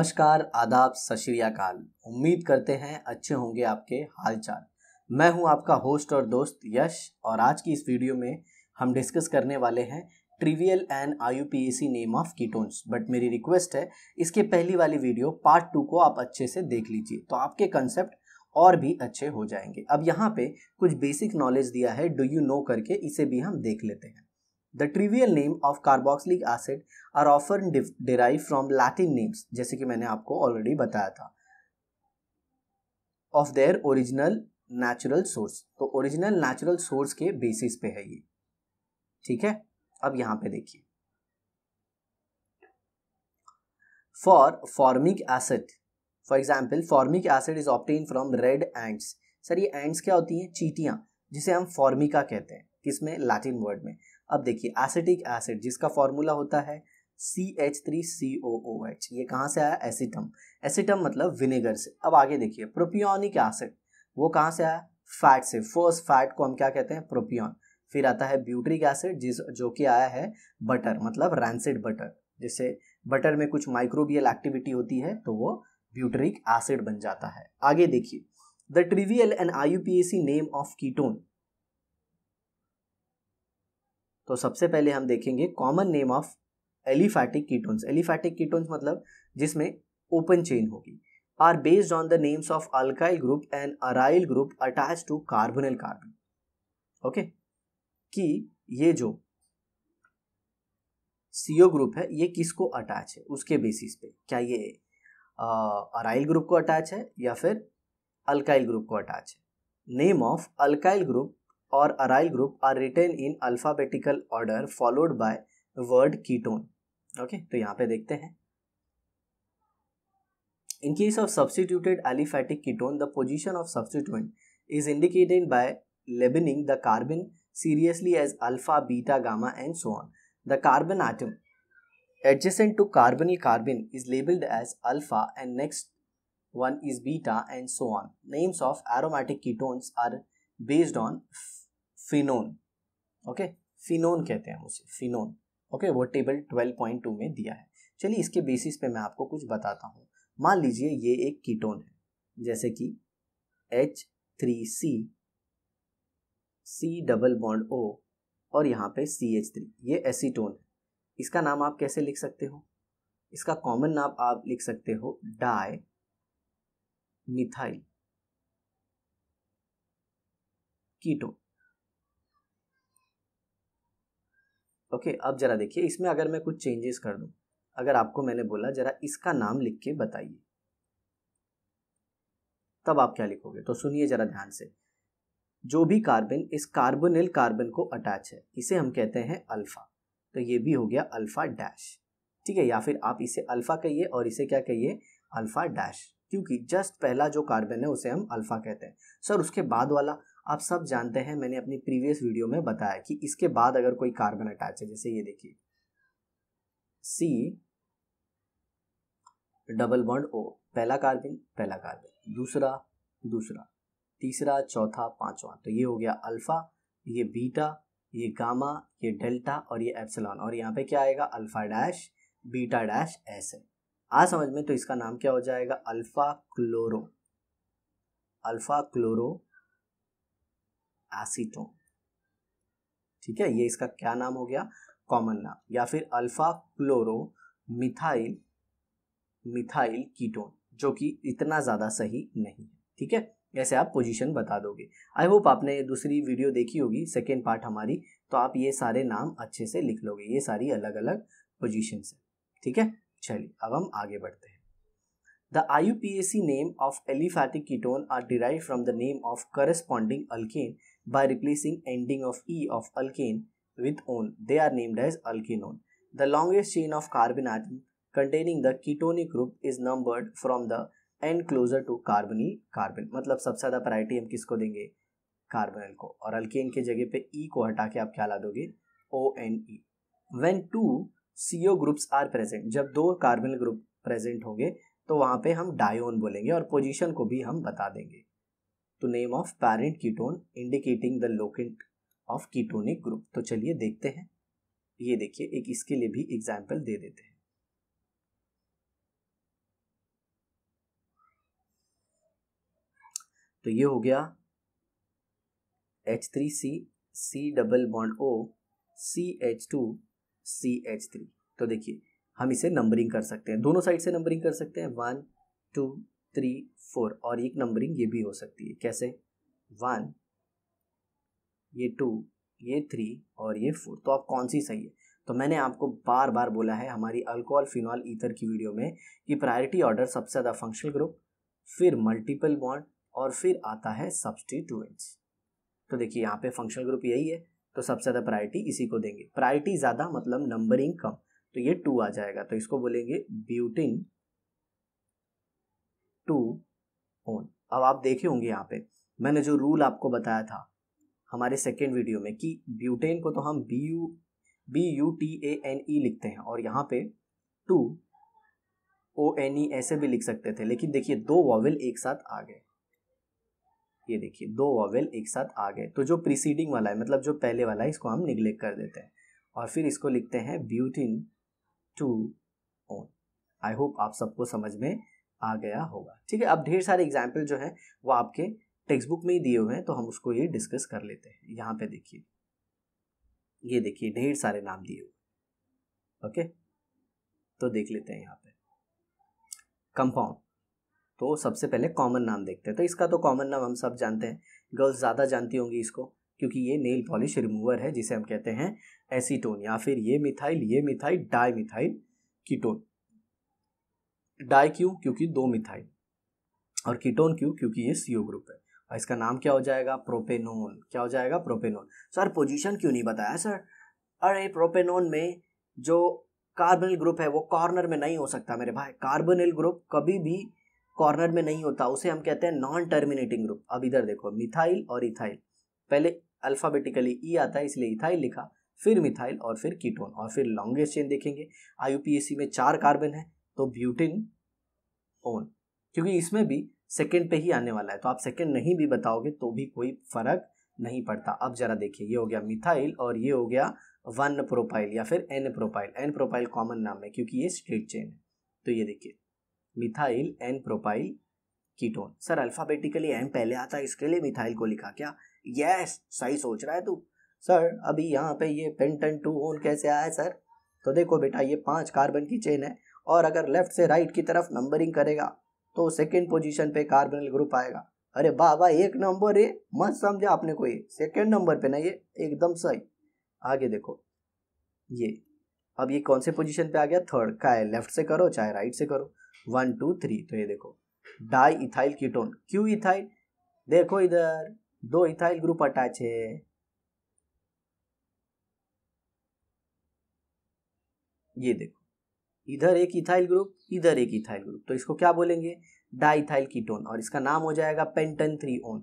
नमस्कार आदाब सत उम्मीद करते हैं अच्छे होंगे आपके हालचाल मैं हूं आपका होस्ट और दोस्त यश और आज की इस वीडियो में हम डिस्कस करने वाले हैं trivial and I name of ketones but मेरी रिक्वेस्ट है इसके पहली वाली वीडियो पार्ट टू को आप अच्छे से देख लीजिए तो आपके कंसेप्ट और भी अच्छे हो जाएंगे अब यहाँ पे कुछ बेसिक नॉलेज दिया है डू यू नो करके इसे भी हम देख लेते हैं the trivial name of carboxylic acid are often derive from Latin names जैसे कि मैंने आपको ऑलरेडी बताया था of their original natural source तो ओरिजिनल नेचुरल सोर्स के बेसिस पे है ये ठीक है अब यहाँ पे देखिए for formic acid for example formic acid is obtain from red ants sir ये एंड्स क्या होती हैं चीटियाँ जिसे हम फॉर्मिका कहते हैं किसमें लैटिन वर्ड में अब देखिए एसिटिक एसिड जिसका फॉर्मूला होता है C H three C O O H ये कहाँ से आया एसिटम एसिटम मतलब विनेगर से अब आगे देखिए प्रोपियोनिक एसिड वो कहाँ से आया फैट से फर्स्ट फैट को हम क्या कहते हैं प्रोपियन फिर आता है ब्यूट्रिक एसिड जिस जो कि आया है बटर मतलब रैंसिड बटर जिससे बटर में कुछ माइक्रोबियल एक्टिविटी होती है तो वो ब्यूटरिक एसिड बन जाता है आगे देखिए the trivial and I name of ketone तो सबसे पहले हम देखेंगे common name of aliphatic ketones aliphatic ketones मतलब जिसमें ओपन चेन होगी are based on the names of alkyl group and aryl group attach to carbonyl carbon okay कि ये जो सीओ ग्रुप है ये किसको अटैच है उसके बेसिस पे क्या ये अराइल ग्रुप को अटैच है या फिर अल्काइल ग्रुप को अटैच है name of alkyl group or aryl group are written in alphabetical order followed by word ketone. Okay, तो यहाँ पे देखते हैं In case of substituted aliphatic ketone, the position of substituent is indicated by labeling the carbon seriously as alpha, beta, gamma, and so on. The carbon atom adjacent to carbonyl carbon is labeled as alpha and next one is beta and so on. Names of aromatic ketones are based on phenone okay phenone कहते हैं उसे फिनोन okay वो table 12.2 में दिया है चलिए इसके basis पे मैं आपको कुछ बताता हूँ मान लीजिए ये एक कीटोन है जैसे कि H three C C double bond O और यहाँ पे सी एच थ्री ये एसीटोन है इसका नाम आप कैसे लिख सकते हो इसका कॉमन नाम आप लिख सकते हो डाई मिथाइल कीटोन ओके अब ज़रा देखिए इसमें अगर मैं कुछ चेंजेस कर दूँ अगर आपको मैंने बोला ज़रा इसका नाम लिख के बताइए तब आप क्या लिखोगे तो सुनिए ज़रा ध्यान से जो भी कार्बन इस कार्बोनिल कार्बन को अटैच है इसे हम कहते हैं अल्फ़ा तो ये भी हो गया अल्फ़ा डैश ठीक है या फिर आप इसे अल्फ़ा कहिए और इसे क्या कहिए अल्फ़ा डैश क्योंकि जस्ट पहला जो कार्बन है उसे हम अल्फ़ा कहते हैं सर उसके बाद वाला आप सब जानते हैं मैंने अपनी प्रीवियस वीडियो में बताया कि इसके बाद अगर कोई कार्बन अटैच है जैसे ये देखिए सी डबल बॉन्ड ओ पहला कार्बन पहला कार्बन दूसरा दूसरा तीसरा चौथा पांचवा तो ये हो गया अल्फा ये बीटा ये गामा ये डेल्टा और ये एप्सलॉन और यहाँ पे क्या आएगा अल्फा डैश बीटा डैश ऐसे आ समझ में तो इसका नाम क्या हो जाएगा alpha chloro alpha chloro acetone ठीक है ये इसका क्या नाम हो गया कॉमन नाम या फिर alpha chloro methyl methyl ketone जो कि इतना ज़्यादा सही नहीं है ठीक है ऐसे आप पोजीशन बता दोगे आई होप आपने दूसरी वीडियो देखी होगी सेकेंड पार्ट हमारी तो आप ये सारे नाम अच्छे से लिख लोगे ये सारी अलग अलग पोजिशन है ठीक है चलिए अब हम आगे बढ़ते हैं The IUPAC name of aliphatic ketone are derived from the name of corresponding alkane by replacing ending of E of alkane with one. They are named as alkenone. The longest chain of carbon atom containing the ketonic group is numbered from the end closer to carbonyl carbon. मतलब सबसे ज़्यादा priority हम किसको देंगे carbonyl को और alkane के जगह पे e को हटा के आप क्या ला दोगे O N E when two C O groups are present जब दो कार्बनल ग्रुप प्रेजेंट होंगे तो वहाँ पे हम डायोन बोलेंगे और पोजीशन को भी हम बता देंगे तो name of parent ketone indicating the locant of ketonic group तो चलिए देखते हैं ये देखिए एक इसके लिए भी एग्जाम्पल दे देते हैं तो ये हो गया H three C C double bond O C H two C H three तो देखिए हम इसे नंबरिंग कर सकते हैं दोनों साइड से नंबरिंग कर सकते हैं वन टू थ्री फोर और एक नंबरिंग ये भी हो सकती है कैसे वन ये टू ये थ्री और ये फोर तो आप कौन सी सही है तो मैंने आपको बार बार बोला है हमारी अल्कोहल फिनॉल ईथर की वीडियो में कि प्रायोरिटी ऑर्डर सबसे ज़्यादा फंक्शनल ग्रुप फिर मल्टीपल बॉन्ड और फिर आता है सब्सटीट्यूएंट्स तो देखिए यहाँ पे फंक्शनल ग्रुप यही है तो सबसे ज़्यादा प्रायोरिटी इसी को देंगे प्रायोरिटी ज़्यादा मतलब नंबरिंग कम तो ये टू आ जाएगा तो इसको बोलेंगे ब्यूटिन टू ओन अब आप देखे होंगे यहाँ पे मैंने जो रूल आपको बताया था हमारे सेकेंड वीडियो में कि ब्यूटेन को तो हम B U B U T A N E लिखते हैं और यहाँ पे टू ओ एन ई ऐसे भी लिख सकते थे लेकिन देखिए दो वॉवेल एक साथ आ गए ये देखिए दो वॉवेल एक साथ आ गए तो जो प्रीसीडिंग वाला है मतलब जो पहले वाला है इसको हम निगलेक्ट कर देते हैं और फिर इसको लिखते हैं butan two one I hope आप सबको समझ में आ गया होगा ठीक है अब ढेर सारे एग्जाम्पल जो हैं वो आपके टेक्स्ट बुक में ही दिए हुए हैं तो हम उसको ये डिस्कस कर लेते हैं यहाँ पे देखिए ये देखिए ढेर सारे नाम दिए हुए ओके तो देख लेते हैं यहाँ पे कंपाउंड तो सबसे पहले कॉमन नाम देखते हैं तो इसका तो कॉमन नाम हम सब जानते हैं गर्ल्स ज़्यादा जानती होंगी इसको क्योंकि ये नेल पॉलिश रिमूवर है जिसे हम कहते हैं एसीटोन या फिर ये मिथाइल ये methyl di methyl ketone di क्यों क्योंकि दो मिथाइल और कीटोन क्यों क्योंकि ये सीओ ग्रुप है और इसका नाम क्या हो जाएगा प्रोपेनोन क्या हो जाएगा प्रोपेनोन सर पोजीशन क्यों नहीं बताया सर अरे प्रोपेनोन में जो कार्बनल ग्रुप है वो कॉर्नर में नहीं हो सकता मेरे भाई कार्बनल ग्रुप कभी भी कॉर्नर में नहीं होता उसे हम कहते हैं नॉन टर्मिनेटिंग ग्रुप अब इधर देखो मिथाइल और इथाइल पहले अल्फ़ाबेटिकली ई e आता है इसलिए इथाइल लिखा फिर मिथाइल और फिर कीटोन और फिर लॉन्गेस्ट चेन देखेंगे आई में चार कार्बन है तो ब्यूटिन ओन क्योंकि इसमें भी सेकेंड पे ही आने वाला है तो आप सेकेंड नहीं भी बताओगे तो भी कोई फर्क नहीं पड़ता अब जरा देखिए ये हो गया मिथाइल और ये हो गया वन प्रोपाइल या फिर N propyl N propyl common नाम है क्योंकि ये स्ट्रेट चेन है तो ये देखिए methyl N propyl ketone sir alphabetically M पहले आता है इसके लिए मिथाइल को लिखा क्या यस सही सोच रहा है तू सर अभी यहाँ पे ये पेंटन टू ओन कैसे आया है सर तो देखो बेटा ये पांच कार्बन की चेन है और अगर लेफ्ट से राइट की तरफ नंबरिंग करेगा तो सेकेंड पोजिशन पे कार्बनल ग्रुप आएगा अरे बाबा एक नंबर है मत समझे आपने कोई सेकेंड नंबर पे ना ये एकदम सही आगे देखो ये अब ये कौन से पोजीशन पे आ गया थर्ड का है लेफ्ट से करो चाहे राइट से करो वन टू थ्री तो ये देखो डाई इथाइल कीटोन क्यू इथाइल देखो इधर दो इथाइल ग्रुप अटैच है ये देखो इधर एक इथाइल ग्रुप इधर एक इथाइल ग्रुप तो इसको क्या बोलेंगे डाइथाइल कीटोन और इसका नाम हो जाएगा पेंटन थ्री ओन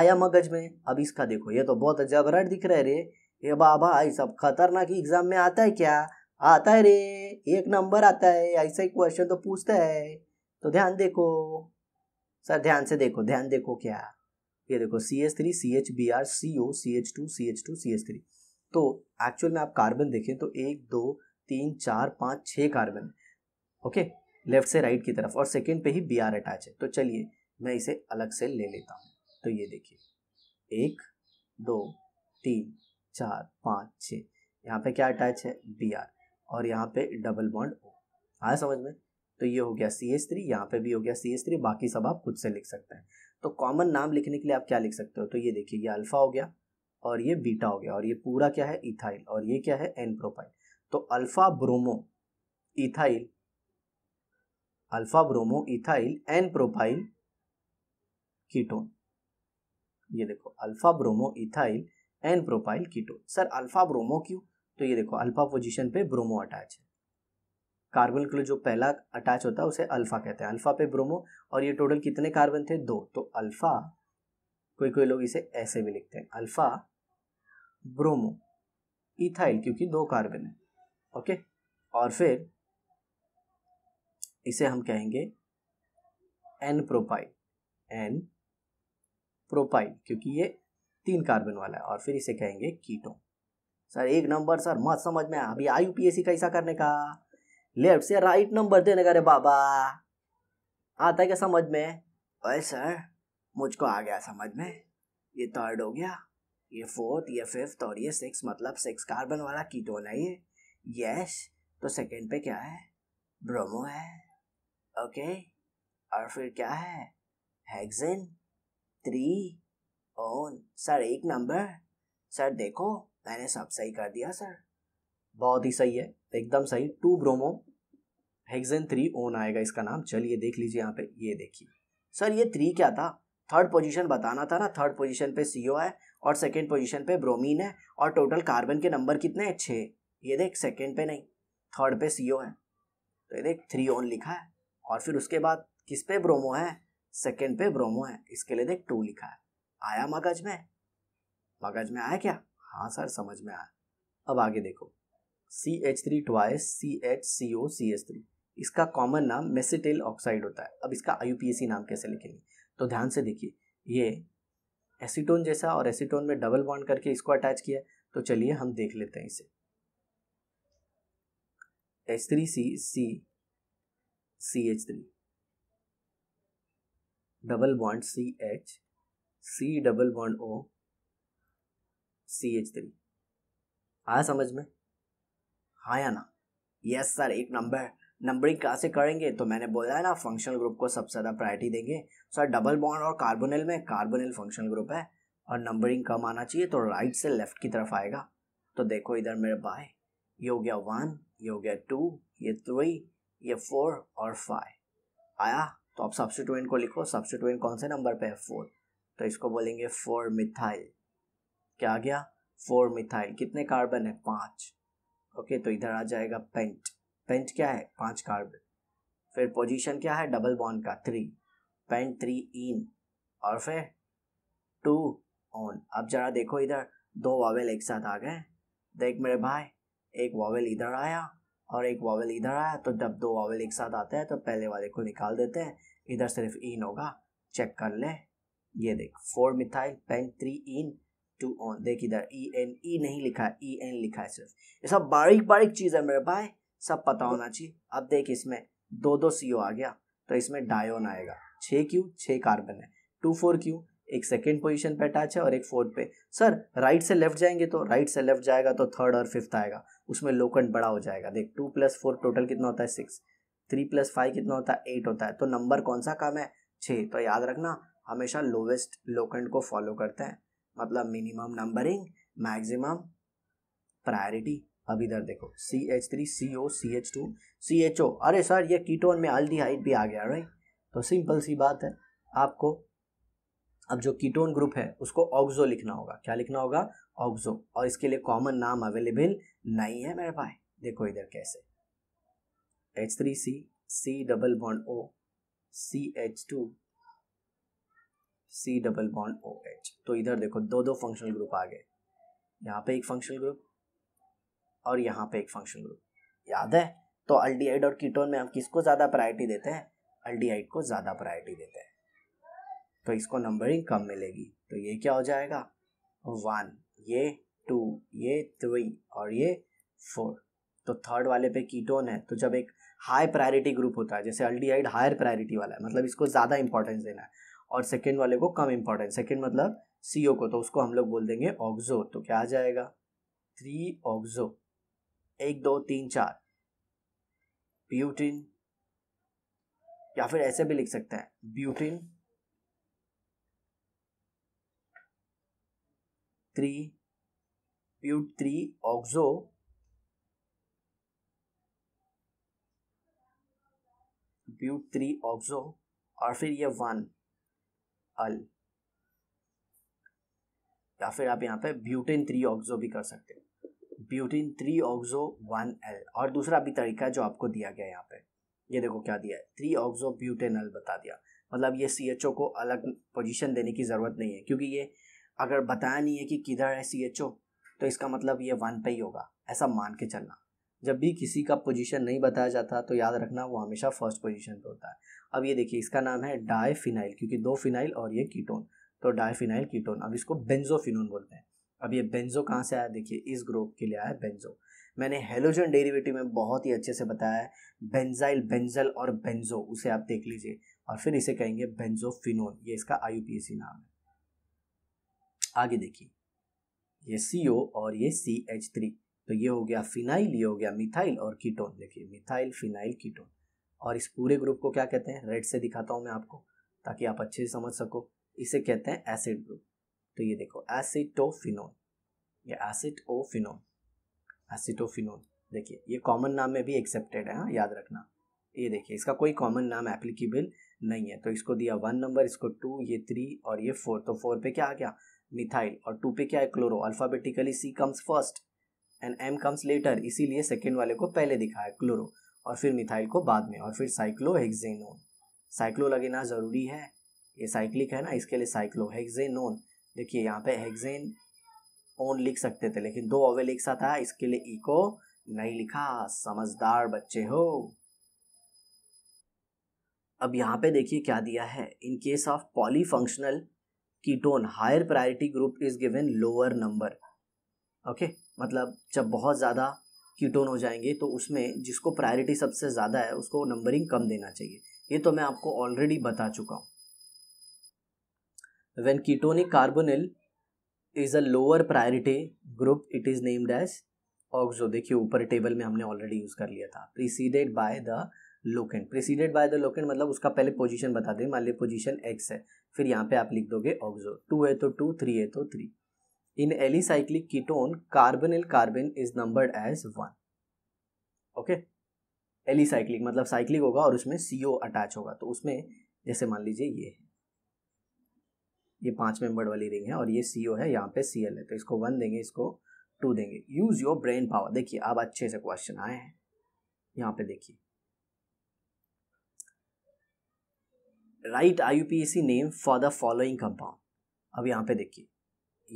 आया मगज में अब इसका देखो ये तो बहुत जबरट दिख रहे रे ये बाबा ये सब खतरनाक एग्जाम में आता है क्या आता है रे एक नंबर आता है ऐसा ही क्वेश्चन तो पूछता है तो ध्यान देखो सर ध्यान से देखो ध्यान देखो क्या ये देखो C H three C H B R C O C H two C H two C H three तो एक्चुअल में आप कार्बन देखें तो एक दो तीन चार पाँच छः कार्बन ओके लेफ्ट से राइट की तरफ और सेकेंड पे ही बी आर अटैच है तो चलिए मैं इसे अलग से ले लेता हूँ तो ये देखिए एक दो तीन चार पाँच छः यहाँ पे क्या अटैच है बी आर और यहाँ पे डबल बॉन्ड ओ आया समझ में तो ये हो गया सी एच थ्री यहाँ पे भी हो गया सी एच थ्री बाकी सब आप खुद से लिख सकते हैं तो कॉमन नाम लिखने के लिए आप क्या लिख सकते हो तो ये देखिए ये अल्फ़ा हो गया और ये बीटा हो गया और ये पूरा क्या है इथाइल और ये क्या है एन प्रोपाइल तो alpha bromo ethyl alpha bromo ethyl N propyl ketone ये देखो alpha bromo ethyl N propyl ketone sir alpha bromo क्यों तो ये देखो अल्फ़ा पोजीशन पे ब्रोमो अटैच है कार्बन के लिए जो पहला अटैच होता है उसे अल्फा कहते हैं अल्फा पे ब्रोमो और ये टोटल कितने कार्बन थे दो तो अल्फा कोई कोई लोग इसे ऐसे भी लिखते हैं अल्फा ब्रोमो इथाइल क्योंकि दो कार्बन है ओके और फिर इसे हम कहेंगे एन प्रोपाइल एन प्रोपाइल क्योंकि ये तीन कार्बन वाला है और फिर इसे कहेंगे कीटो सर एक नंबर सर मत समझ में अभी आई यू कैसा करने का लेफ्ट से राइट नंबर देने का रे बाबा आता क्या समझ में अरे सर मुझको आ गया समझ में ये थर्ड हो गया ये फोर्थ ये फिफ्थ और ये सिक्स मतलब सिक्स कार्बन वाला कीटोन है ये यस तो सेकंड पे क्या है ब्रोमो है ओके और फिर क्या है हेक्सेन थ्री ओन सर एक नंबर सर देखो मैंने सब सही कर दिया सर बहुत ही सही है एकदम सही two bromo hexane three one आएगा इसका नाम चलिए देख लीजिए यहाँ पे ये देखिए सर ये थ्री क्या था थर्ड पोजीशन बताना था ना थर्ड पोजीशन पे सी है और सेकेंड पोजीशन पे ब्रोमीन है और टोटल कार्बन के नंबर कितने हैं छः ये देख सेकेंड पे नहीं थर्ड पे सी है तो ये देख थ्री ओन लिखा है और फिर उसके बाद किस पे ब्रोमो है सेकेंड पे ब्रोमो है इसके लिए देख टू लिखा है आया मगज में मगज में आया क्या हाँ सर समझ में आया अब आगे देखो C H three twice C H C O C H three इसका कॉमन नाम मेसिटेल ऑक्साइड होता है अब इसका आई नाम कैसे लिखेंगे तो ध्यान से देखिए ये एसीटोन जैसा और एसीटोन में डबल बॉन्ड करके इसको अटैच किया तो चलिए हम देख लेते हैं इसे H three C C C H three double bond C H C double bond O C H three आया समझ में हाँ या ना यस सर एक नंबर नंबरिंग कहाँ से करेंगे तो मैंने बोला है ना फंक्शनल ग्रुप को सबसे ज़्यादा प्रायोरिटी देंगे सर डबल बॉन्ड और कार्बोनिल में कार्बोनिल फंक्शनल ग्रुप है और नंबरिंग कम आना चाहिए तो राइट से लेफ्ट की तरफ आएगा तो देखो इधर मेरे बाय ये हो गया वन ये हो गया टू ये थ्री ये फोर और फाइव आया तो आप सब्सटीट्यूएंट को लिखो सब्सटीट्यूएंट कौन से नंबर पे है फोर तो इसको बोलेंगे फोर मिथाइल क्या आ गया फोर मिथाइल कितने कार्बन है पाँच ओके तो इधर आ जाएगा पेंट पेंट क्या है पांच कार्बन फिर पोजीशन क्या है डबल बॉन्ड का थ्री पेंट थ्री इन और फिर टू ऑन अब जरा देखो इधर दो वावेल एक साथ आ गए देख मेरे भाई एक वावेल इधर आया और एक वावेल इधर आया तो जब दो वावेल एक साथ आते हैं तो पहले वाले को निकाल देते हैं इधर सिर्फ इन होगा चेक कर ले ये देख four methyl pent three ene two one देख इधर ई एन ई नहीं लिखा ई एन e लिखा है सिर्फ ये सब बारीक बारीक चीज़ है मेरे भाई सब पता होना चाहिए अब देख इसमें दो दो सी आ गया तो इसमें डायोन आएगा छः क्यू छः कार्बन है टू फोर क्यू एक सेकेंड पोजिशन पे अटैच है और एक फोर्थ पे सर राइट से लेफ्ट जाएंगे तो राइट से लेफ्ट जाएगा तो थर्ड और फिफ्थ आएगा उसमें लोकंड बड़ा हो जाएगा देख टू प्लस फोर टोटल कितना होता है सिक्स थ्री प्लस फाइव कितना होता है एट होता है तो नंबर कौन सा कम है छः तो याद रखना हमेशा लोवेस्ट लोकंड को फॉलो करते हैं मतलब मिनिमम नंबरिंग मैक्सिमम प्रायोरिटी अब इधर देखो C H three C O C H two C H O अरे सर ये कीटोन में एल्डिहाइड भी आ गया राइट तो सिंपल सी बात है आपको अब जो कीटोन ग्रुप है उसको ऑक्जो लिखना होगा क्या लिखना होगा ऑक्जो और इसके लिए कॉमन नाम अवेलेबल नहीं है मेरे भाई देखो इधर कैसे H three C C double bond O C H two C double bond O H तो इधर देखो दो दो फंक्शनल ग्रुप आ गए यहाँ पे एक फंक्शनल ग्रुप और यहाँ पे एक फंक्शन ग्रुप याद है तो अल्डीहाइड और कीटोन में हम किसको ज़्यादा प्रायोरिटी देते हैं अल्डीहाइड को ज़्यादा प्रायोरिटी देते हैं तो इसको नंबरिंग कम मिलेगी तो ये क्या हो जाएगा वन ये टू ये थ्री और ये फोर तो थर्ड वाले पे कीटोन है तो जब एक हाई प्रायोरिटी ग्रुप होता है जैसे अल्डीहाइड हायर प्रायोरिटी वाला है मतलब इसको ज़्यादा इंपॉर्टेंस देना है और सेकेंड वाले को कम इंपॉर्टेंस सेकेंड मतलब सी को तो उसको हम लोग बोल देंगे ऑक्जो तो क्या आ जाएगा थ्री ऑक्जो एक दो तीन चार ब्यूटिन या फिर ऐसे भी लिख सकते हैं butan three but three oxo but three oxo और फिर ये वन अल या फिर आप यहाँ पे ब्यूटेन थ्री ऑक्सो भी कर सकते हो butene three oxo one al और दूसरा भी तरीका है जो आपको दिया गया यहाँ पे ये देखो क्या दिया है थ्री ऑक्सो ब्यूटेन एल बता दिया मतलब ये सी एच ओ को अलग पोजिशन देने की ज़रूरत नहीं है क्योंकि ये अगर बताया नहीं है कि किधर है सी एच ओ तो इसका मतलब ये वन पे ही होगा ऐसा मान के चलना जब भी किसी का पोजीशन नहीं बताया जाता तो याद रखना वो हमेशा फर्स्ट पोजीशन पे होता है अब ये देखिए इसका नाम है फिनाइल क्योंकि दो फिनाइल और ये कीटोन तो फिनाइल कीटोन अब इसको बेंजोफिनोन बोलते हैं अब ये बेंजो कहाँ से आया देखिए इस ग्रुप के लिए आया बेंजो मैंने हेलोजन डेरिवेटिव में बहुत ही अच्छे से बताया है बेंजाइल बेंजल और बेंजो उसे आप देख लीजिए और फिर इसे कहेंगे बेंजो फिनोन ये इसका आई नाम है आगे देखिए ये सी और ये सी एच थ्री तो ये हो गया फिनाइल ये हो गया मिथाइल और कीटोन देखिए मिथाइल फिनाइल कीटोन और इस पूरे ग्रुप को क्या कहते हैं रेड से दिखाता हूँ मैं आपको ताकि आप अच्छे से समझ सको इसे कहते हैं एसिड ग्रुप तो ये देखो एसिटोफिनोल ये एसिड ओ एसिटोफिनोल देखिए ये कॉमन नाम में भी एक्सेप्टेड है हाँ याद रखना ये देखिए इसका कोई कॉमन नाम एप्लीकेबल नहीं है तो इसको दिया वन नंबर इसको टू ये थ्री और ये फोर तो फोर पे क्या आ गया मिथाइल और टू पे क्या है chloro alphabetically C comes first and M comes later इसीलिए सेकेंड वाले को पहले दिखा है क्लोरो और फिर मिथाइल को बाद में और फिर साइक्लोहेक्जेनोन साइक्लो लगेना ज़रूरी है ये साइक्लिक है ना इसके लिए साइक्लोहेक्जेनोन देखिए यहाँ पे हेक्सेन ओन लिख सकते थे लेकिन दो ओवेल एक साथ आया इसके लिए इको नहीं लिखा समझदार बच्चे हो अब यहाँ पे देखिए क्या दिया है in case of polyfunctional ketone higher priority group is given lower number okay मतलब जब बहुत ज़्यादा कीटोन हो जाएंगे तो उसमें जिसको प्रायोरिटी सबसे ज़्यादा है उसको नंबरिंग कम देना चाहिए ये तो मैं आपको ऑलरेडी बता चुका हूँ When ketonic carbonyl is a lower priority group it is named as oxo देखिए ऊपर टेबल में हमने ऑलरेडी यूज़ कर लिया था preceded by the locant preceded by the locant मतलब उसका पहले पोजीशन बता दें मान ली पोजीशन एक्स है फिर यहाँ पे आप लिख दोगे ऑक्सो टू है तो टू थ्री है तो three in alicyclic ketone carbonyl carbon is numbered as one okay alicyclic मतलब साइक्लिक होगा और उसमें सी अटैच होगा तो उसमें जैसे मान लीजिए ये है ये पांच मेंबर वाली रिंग है और ये सी है यहाँ पे सी है तो इसको वन देंगे इसको टू देंगे यूज़ योर ब्रेन पावर देखिए अब अच्छे से क्वेश्चन आए हैं यहाँ पे देखिए right I P C name for the following compound अब यहाँ पे देखिए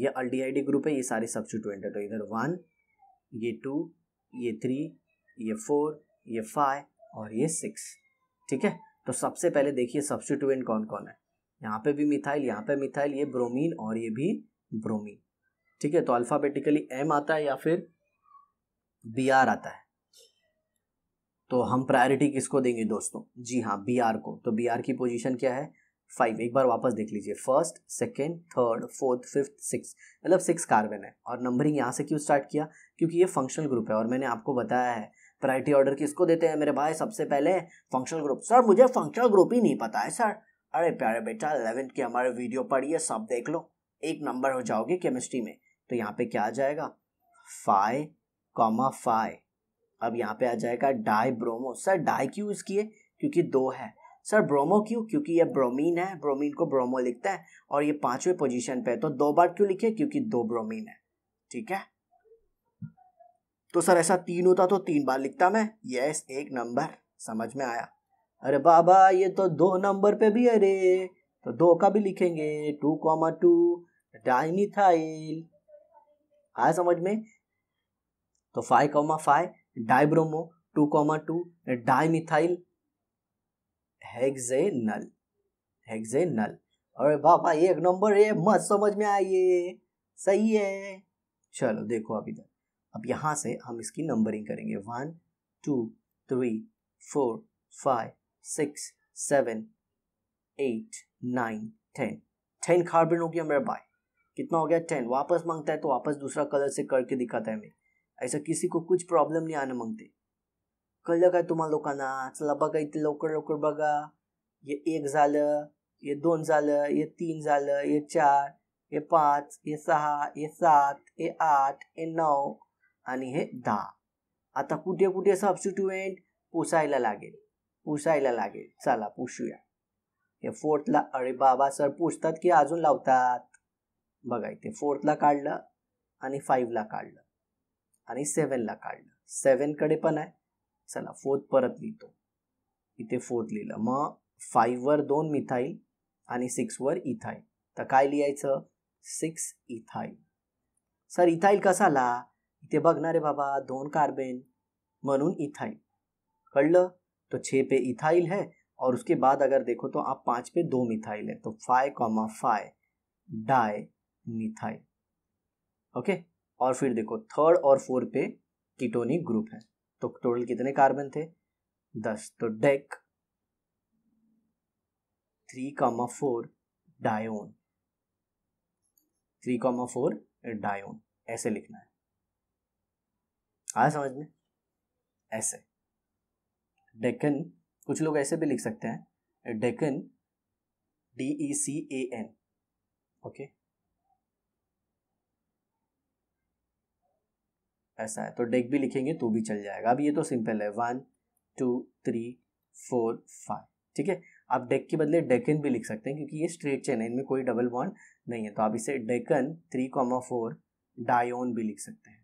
ये अल डी ग्रुप है ये सारे सब्सिट्यूएंट है तो इधर वन ये टू ये थ्री ये फोर ये फाइव और ये सिक्स ठीक है तो सबसे पहले देखिए सब्सिट्यूएंट कौन कौन है यहाँ पे भी मिथाइल यहाँ पे मिथाइल ये ब्रोमीन और ये भी ब्रोमीन ठीक है तो अल्फ़ाबेटिकली एम आता है या फिर बी आर आता है तो हम प्रायोरिटी किसको देंगे दोस्तों जी हाँ बी आर को तो बी आर की पोजीशन क्या है फाइव एक बार वापस देख लीजिए first second third fourth fifth six मतलब सिक्स कार्बन है और नंबरिंग यहाँ से क्यों स्टार्ट किया क्योंकि ये फंक्शनल ग्रुप है और मैंने आपको बताया है प्रायोरिटी ऑर्डर किसको देते हैं मेरे भाई सबसे पहले फंक्शनल ग्रुप सर मुझे फंक्शनल ग्रुप ही नहीं पता है सर अरे प्यारे बेटा अलेवेंथ के हमारे वीडियो पढ़िए सब देख लो एक नंबर हो जाओगे केमिस्ट्री में तो यहाँ पे क्या आ जाएगा फाइव कॉमा फाइव अब यहाँ पे आ जाएगा डाई ब्रोमो सर डाई क्यों यूज़ किए क्योंकि दो है सर ब्रोमो क्यों क्योंकि ये ब्रोमीन है ब्रोमीन को ब्रोमो लिखता है और ये पांचवें पोजीशन पे है तो दो बार क्यों लिखे क्योंकि दो ब्रोमीन है ठीक है तो सर ऐसा तीन होता तो तीन बार लिखता मैं यस एक नंबर समझ में आया अरे बाबा ये तो दो नंबर पे भी अरे तो दो का भी लिखेंगे टू कॉमा टू डाइमिथाइल आया समझ में तो five comma five dibromo two comma two dimethyl hexanal hexanal अरे बाबा एक नंबर है मत समझ में आइए सही है चलो देखो अब इधर अब यहाँ से हम इसकी नंबरिंग करेंगे one two three four five six seven eight nine ten ten carbon हो गया मेरा बाय कितना हो गया टेन वापस मांगता है तो वापस दूसरा कलर से करके दिखाता है मैं ऐसा किसी को कुछ नहीं नाही मांगते मग ते तुम लोग का ना चला बगा इतने लवकर लवकर बगा ये एक जाल ये दोन जाल ये तीन जाल ये चार ये पांच ये सहा ये सात ये आठ ये नौ आणि हे दहा आता कुठे कुठे सबस्टिट्युएंट लगे लागेल पुसायला लागेल चला पुसूया हे फोर्थला अरे बाबा सर पुसतात की अजून लावतात बघा इथे फोर्थला काढलं आणि फाईव्हला काढलं आणि सेवनला काढलं सेवनकडे पण आहे चला फोर्थ परत लिहितो इथे फोर्थ लिहिलं मग फाईव्हवर दोन मिथाईल आणि सिक्सवर इथाईल तर काय लिहायचं सिक्स इथाईल सर इथाईल कसा ला इथे बघणारे बाबा दोन कार्बेन म्हणून इथाईल कळलं तो छः पे इथाइल है और उसके बाद अगर देखो तो आप पाँच पे दो मिथाइल है तो five comma five di methyl okay और फिर देखो थर्ड और फोर्थ पे कीटोनिक ग्रुप है तो टोटल कितने कार्बन थे दस तो dec three comma four dione three comma four dione ऐसे लिखना है आया समझ में ऐसे डेकन कुछ लोग ऐसे भी लिख सकते हैं decane D E C A N okay ऐसा है तो डेक भी लिखेंगे तो भी चल जाएगा अब ये तो सिंपल है one two three four five ठीक है आप डेक के बदले डेकन भी लिख सकते हैं क्योंकि ये स्ट्रेट चेन है इनमें कोई डबल बॉन्ड नहीं है तो आप इसे decane three comma four dione भी लिख सकते हैं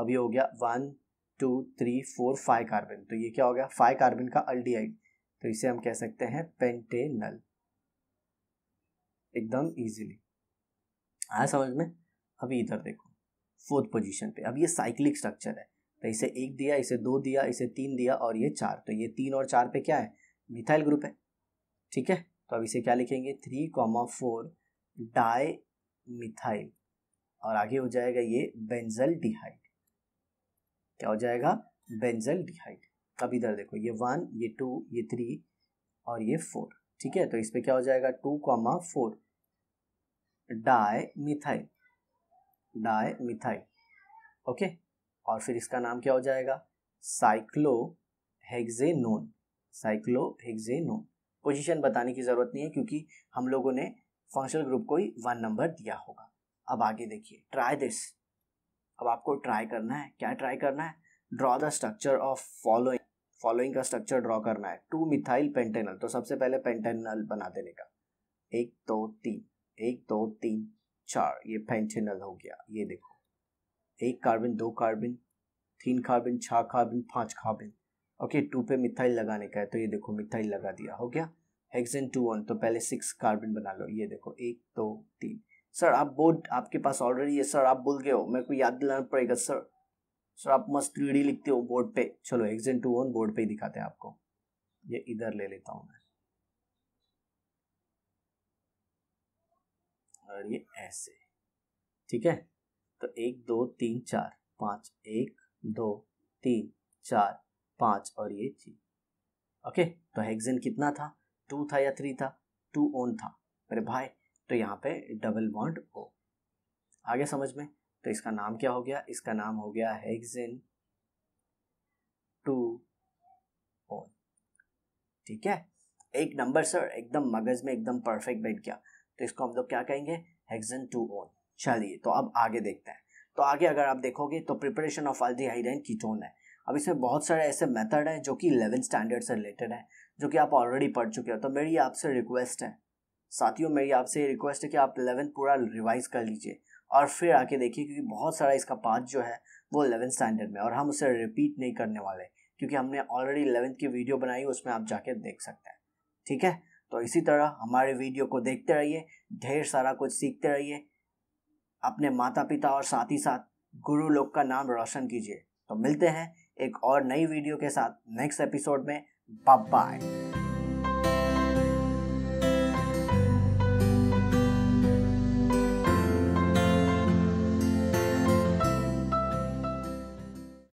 अब ये हो गया one two three four five carbon तो ये क्या हो गया फाइव कार्बन का अल्डिहाइड तो इसे हम कह सकते हैं पेंटेनल एकदम इजीली आया समझ में अभी इधर देखो फोर्थ पोजीशन पे अब ये साइक्लिक स्ट्रक्चर है तो इसे एक दिया इसे दो दिया इसे तीन दिया और ये चार तो ये तीन और चार पे क्या है मिथाइल ग्रुप है ठीक है तो अब इसे क्या लिखेंगे three comma four di methyl और आगे हो जाएगा ये बेंजल डिहाइड क्या हो जाएगा बेंजल डिहाइड अब इधर देखो ये वन ये टू ये थ्री और ये फोर ठीक है तो इस पर क्या हो जाएगा two comma four di methyl di methyl okay और फिर इसका नाम क्या हो जाएगा cyclo none cyclo none position बताने की ज़रूरत नहीं है क्योंकि हम लोगों ने फंक्शनल ग्रुप को ही वन नंबर दिया होगा अब आगे देखिए ट्राई दिस अब आपको ट्राई करना है क्या ट्राई करना है draw the structure of following following का स्ट्रक्चर ड्रॉ करना है टू मिथाइल पेंटेनल तो सबसे पहले पेंटेनल बना देने का एक दो तीन एक दो तीन चार ये पेंटेनल हो गया ये देखो एक कार्बन दो कार्बन तीन कार्बन छः कार्बन पाँच कार्बन ओके टू पे मिथाइल लगाने का है तो ये देखो मिथाइल लगा दिया हो गया हेक्सेन टू वन तो पहले सिक्स कार्बन बना लो ये देखो एक दो तीन सर आप बोर्ड आपके पास ऑलरेडी है सर आप बोल गए हो मेरे को याद दिलाना पड़ेगा सर सर आप मस्त थ्री लिखते हो बोर्ड पे चलो एग्जाम टू वन बोर्ड पे ही दिखाते हैं आपको ये इधर ले लेता हूँ मैं और ये ऐसे ठीक है तो एक दो तीन चार पाँच एक दो तीन चार पाँच और ये जी ओके तो हेक्सेन कितना था टू था या थ्री था टू ऑन था अरे भाई तो यहाँ पे डबल बॉन्ड ओ आगे समझ में तो इसका नाम क्या हो गया इसका नाम हो गया हेक्सेन टू ओन ठीक है एक नंबर सर एकदम मगज में एकदम परफेक्ट बैठ गया तो इसको हम लोग क्या कहेंगे हेक्सेन टू ओ चलिए तो अब आगे देखते हैं तो आगे अगर आप देखोगे तो preparation of aldehyde and ketone है अब इसमें बहुत सारे ऐसे मेथड हैं जो कि इलेवन स्टैंडर्ड से रिलेटेड है जो कि आप ऑलरेडी पढ़ चुके हो तो मेरी आपसे रिक्वेस्ट है साथियों मेरी आपसे रिक्वेस्ट है कि आप इलेवेंथ पूरा रिवाइज कर लीजिए और फिर आके देखिए क्योंकि बहुत सारा इसका पार्ट जो है वो इलेवेंथ स्टैंडर्ड में और हम उसे रिपीट नहीं करने वाले क्योंकि हमने ऑलरेडी इलेवेंथ की वीडियो बनाई उसमें आप जाके देख सकते हैं ठीक है तो इसी तरह हमारे वीडियो को देखते रहिए ढेर सारा कुछ सीखते रहिए अपने माता पिता और साथ ही साथ गुरु लोग का नाम रोशन कीजिए तो मिलते हैं एक और नई वीडियो के साथ नेक्स्ट एपिसोड में बाय